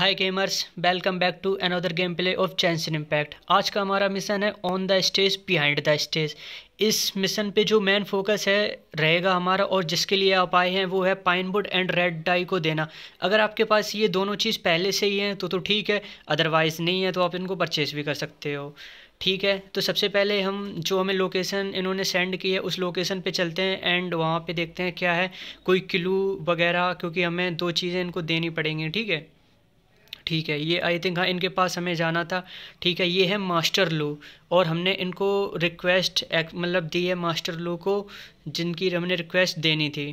hi gamers welcome back to another game play of Genshin Impact आज का हमारा mission है on the stage behind the stage इस mission पे जो मेन फोकस है रहेगा हमारा और जिसके लिए आप आए हैं वो है पाइनवुड एंड रेड डाई को देना अगर आपके पास ये दोनों चीज़ पहले से ही हैं तो तो ठीक है अदरवाइज़ नहीं है तो आप इनको परचेज़ भी कर सकते हो ठीक है तो सबसे पहले हम जो हमें लोकेशन इन्होंने सेंड की है उस लोकेशन पे चलते हैं एंड वहाँ पे देखते हैं क्या है कोई क्लू वगैरह क्योंकि हमें दो चीज़ें इनको देनी पड़ेंगी ठीक है ठीक है ये आई थिंक हाँ इनके पास हमें जाना था ठीक है ये है मास्टर लो और हमने इनको रिक्वेस्ट मतलब दी है मास्टर लो को जिनकी हमने रिक्वेस्ट देनी थी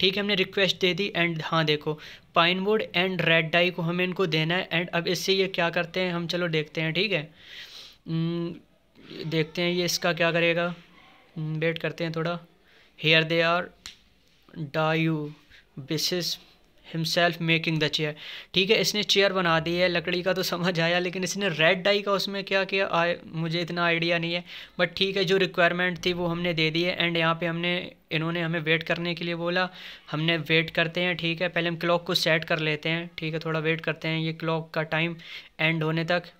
ठीक है हमने रिक्वेस्ट दे दी एंड हाँ देखो pine wood and red dye को हमें इनको देना है एंड अब इससे ये क्या करते हैं हम चलो देखते हैं ठीक है हम्म, देखते हैं ये इसका क्या करेगा वेट हम्म, करते हैं थोड़ा here they are Dye busies himself making the chair ठीक है इसने चेयर बना दी है लकड़ी का तो समझ आया लेकिन इसने रेड डाई का उसमें क्या किया आ, मुझे इतना आइडिया नहीं है बट ठीक है जो रिक्वायरमेंट थी वो हमने दे दी है एंड यहाँ पे हमने इन्होंने हमें वेट करने के लिए बोला हमने वेट करते हैं ठीक है पहले हम क्लॉक को सेट कर लेते हैं ठीक है थोड़ा वेट करते हैं ये क्लॉक का टाइम एंड होने तक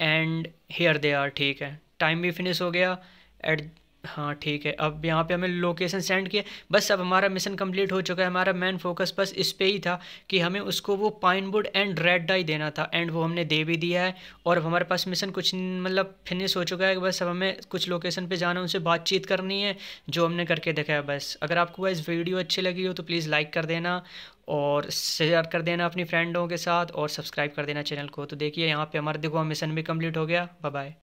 एंड हेयर दे आर ठीक है टाइम भी फिनिश हो गया एट हाँ ठीक है अब यहाँ पे हमें लोकेशन सेंड किया बस अब हमारा मिशन कंप्लीट हो चुका है हमारा मेन फोकस बस इस पे ही था कि हमें उसको वो pine wood and red dye देना था एंड वो हमने दे भी दिया है और हमारे पास मिशन कुछ मतलब फिनिश हो चुका है बस अब हमें कुछ लोकेशन पे जाना उनसे बातचीत करनी है जो हमने करके देखा है बस अगर आपको इस वीडियो अच्छी लगी हो तो प्लीज़ लाइक कर देना और शेयर कर देना अपनी फ्रेंडों के साथ और सब्सक्राइब कर देना चैनल को तो देखिए यहाँ पर हमारा देखो मिशन भी कम्प्लीट हो गया बाय